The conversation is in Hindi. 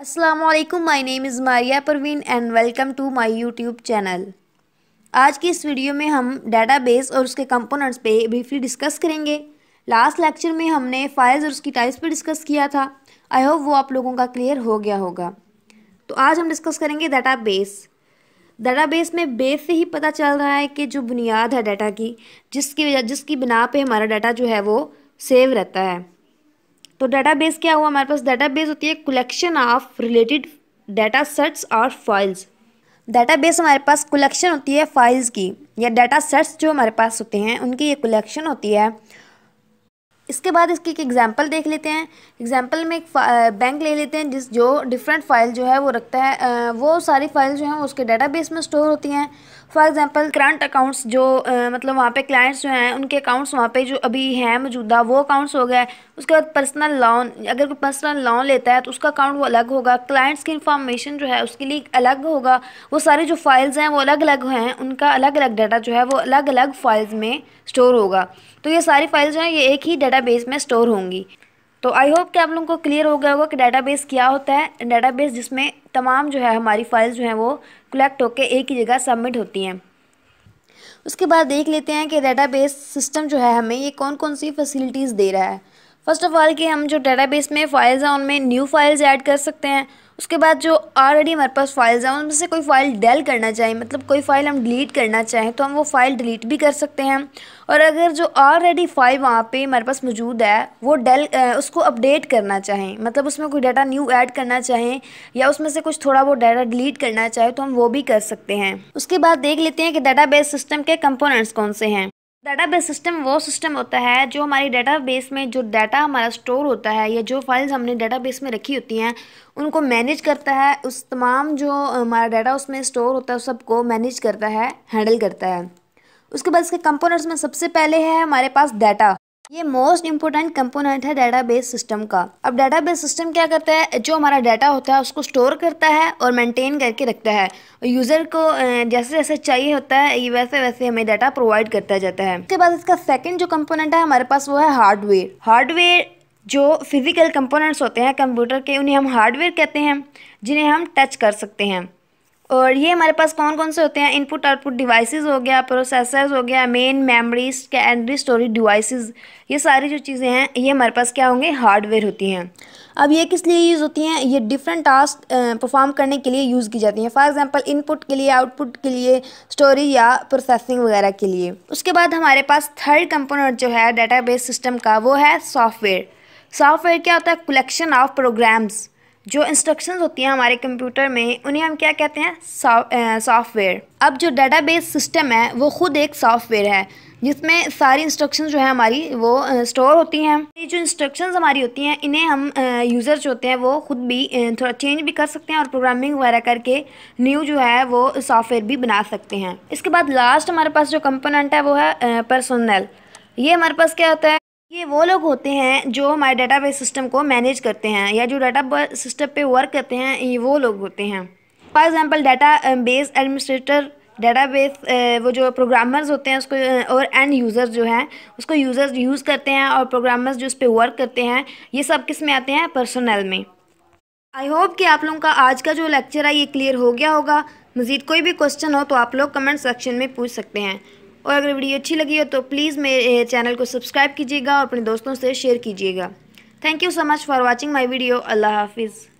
Aslam my name is Maria Parveen and welcome to my YouTube channel आज की इस वीडियो में हम डेटाबेस और उसके कंपोनेंट्स पे ब्रीफली डिस्कस करेंगे लास्ट लेक्चर में हमने फाइल्स और उसकी टाइप्स पे डिस्कस किया था आई होप वो आप लोगों का क्लियर हो गया होगा तो आज हम डिस्कस करेंगे डेटाबेस डेटाबेस में बेस से ही पता चल रहा है कि जो बुनियाद है डाटा की जिसकी वजह जिसकी बिना पे हमारा डाटा जो है वो सेव रहता है तो बेस क्या हुआ हमारे पास बेस होती है collection of related data sets और फाइल्स बेस हमारे पास कलेक्शन होती है फाइल्स की या डाटा सेट्स जो हमारे पास होते हैं उनकी ये कलेक्शन होती है इसके बाद इसकी एक एग्जांपल देख लेते हैं एग्जांपल में एक बैंक ले लेते हैं जिस जो डिफरेंट फाइल जो है वो रखता है वो सारी फाइल जो हैं उसके बेस में स्टोर होती हैं फॉर एग्जांपल करंट अकाउंट्स जो आ, मतलब वहाँ पे क्लाइंट्स जो हैं उनके अकाउंट्स वहाँ पे जो अभी हैं मौजूदा वो अकाउंट्स हो गए उसके बाद पर्सनल लोन अगर कोई पर्सनल लोन लेता है तो उसका अकाउंट वो अलग होगा क्लाइंट्स की इन्फॉर्मेशन जो है उसके लिए अलग होगा वो सारे जो फाइल्स हैं वो अलग अलग हैं उनका अलग अलग डाटा जो है वो अलग अलग फाइल्स में स्टोर होगा तो ये सारी फाइल्स जो हैं ये एक ही डेटाबेस में स्टोर होंगी तो आई होप कि आप लोगों को क्लियर हो गया होगा कि बेस क्या होता है बेस जिसमें तमाम जो है हमारी फाइल्स जो हैं वो कलेक्ट होकर एक ही जगह सबमिट होती हैं उसके बाद देख लेते हैं कि बेस सिस्टम जो है हमें ये कौन कौन सी फैसिलिटीज़ दे रहा है फर्स्ट ऑफ ऑल कि हम जो डेटाबेस में फ़ाइल्स हैं उनमें न्यू फाइल्स ऐड कर सकते हैं उसके बाद जो ऑलरेडी हमारे पास फाइल्स हैं उनमें से कोई फ़ाइल डेल करना चाहें मतलब कोई फ़ाइल हम डिलीट करना चाहें तो हम वो फ़ाइल डिलीट भी कर सकते हैं और अगर जो ऑलरेडी फ़ाइल वहाँ पे हमारे पास मौजूद है वो डेल उसको अपडेट करना चाहें मतलब उसमें कोई डाटा न्यू ऐड करना चाहें या उसमें से कुछ थोड़ा वो डाटा डिलीट करना चाहें तो हम वो भी कर सकते हैं उसके बाद देख लेते हैं कि डाटा सिस्टम के कंपोनेंट्स कौन से हैं डेटाबेस सिस्टम वो सिस्टम होता है जो हमारी डेटाबेस में जो डाटा हमारा स्टोर होता है या जो फाइल्स हमने डेटाबेस में रखी होती हैं उनको मैनेज करता है उस तमाम जो हमारा डाटा उसमें स्टोर होता है उस सबको मैनेज करता है हैंडल करता है उसके बाद इसके कंपोनेंट्स में सबसे पहले है हमारे पास डाटा ये मोस्ट इंपॉर्टेंट कंपोनेंट है डेटाबेस सिस्टम का अब डेटाबेस सिस्टम क्या करता है जो हमारा डाटा होता है उसको स्टोर करता है और मेंटेन करके रखता है यूज़र को जैसे जैसे चाहिए होता है ये वैसे वैसे हमें डाटा प्रोवाइड करता जाता है उसके बाद इसका सेकंड जो कंपोनेंट है हमारे पास वो है हार्डवेयर हार्डवेयर जो फिज़िकल कंपोनेंट्स होते हैं कंप्यूटर के उन्हें हम हार्डवेयर कहते हैं जिन्हें हम टच कर सकते हैं और ये हमारे पास कौन कौन से होते हैं इनपुट आउटपुट डिवाइसेस हो गया प्रोसेसर्स हो गया मेन मेमोरीज एंड्री स्टोरेज डिवाइसेस ये सारी जो चीज़ें हैं ये हमारे पास क्या होंगे हार्डवेयर होती हैं अब ये किस लिए यूज़ होती हैं ये डिफरेंट टास्क परफॉर्म करने के लिए यूज़ की जाती हैं फॉर एग्जांपल इनपुट के लिए आउटपुट के लिए स्टोरी या प्रोसेसिंग वगैरह के लिए उसके बाद हमारे पास थर्ड कंपोनेंट जो है डेटाबेस सिस्टम का वो है सॉफ्टवेयर सॉफ्टवेयर क्या होता है कलेक्शन ऑफ प्रोग्राम्स जो इंस्ट्रक्शंस होती हैं हमारे कंप्यूटर में उन्हें हम क्या कहते हैं सॉफ्टवेयर अब जो डेटाबेस सिस्टम है वो ख़ुद एक सॉफ्टवेयर है जिसमें सारी इंस्ट्रक्शन जो है हमारी वो स्टोर होती हैं ये जो इंस्ट्रक्शंस हमारी होती हैं इन्हें हम यूज़र्स जो होते हैं वो ख़ुद भी थोड़ा चेंज भी कर सकते हैं और प्रोग्रामिंग वगैरह करके न्यू जो है वो सॉफ्टवेयर भी बना सकते हैं इसके बाद लास्ट हमारे पास जो कंपोनेंट है वो है पर्सनल ये हमारे पास क्या होता है ये वो लोग होते हैं जो हमारे बेस सिस्टम को मैनेज करते हैं या जो डाटा सिस्टम पे वर्क करते हैं ये वो लोग होते हैं for example data base administrator base वो जो प्रोग्रामर्स होते हैं उसको और एंड यूज़र्स जो हैं उसको यूज़र्स यूज़ करते हैं और प्रोग्रामर्स जो उस पर वर्क करते हैं ये सब किस में आते हैं पर्सनल में आई होप कि आप लोगों का आज का जो लेक्चर है ये क्लियर हो गया होगा मज़ीद कोई भी क्वेश्चन हो तो आप लोग कमेंट सेक्शन में पूछ सकते हैं और अगर वीडियो अच्छी लगी हो तो प्लीज़ मेरे चैनल को सब्सक्राइब कीजिएगा और अपने दोस्तों से शेयर कीजिएगा thank you so much for watching my video अल्लाह हाफिज़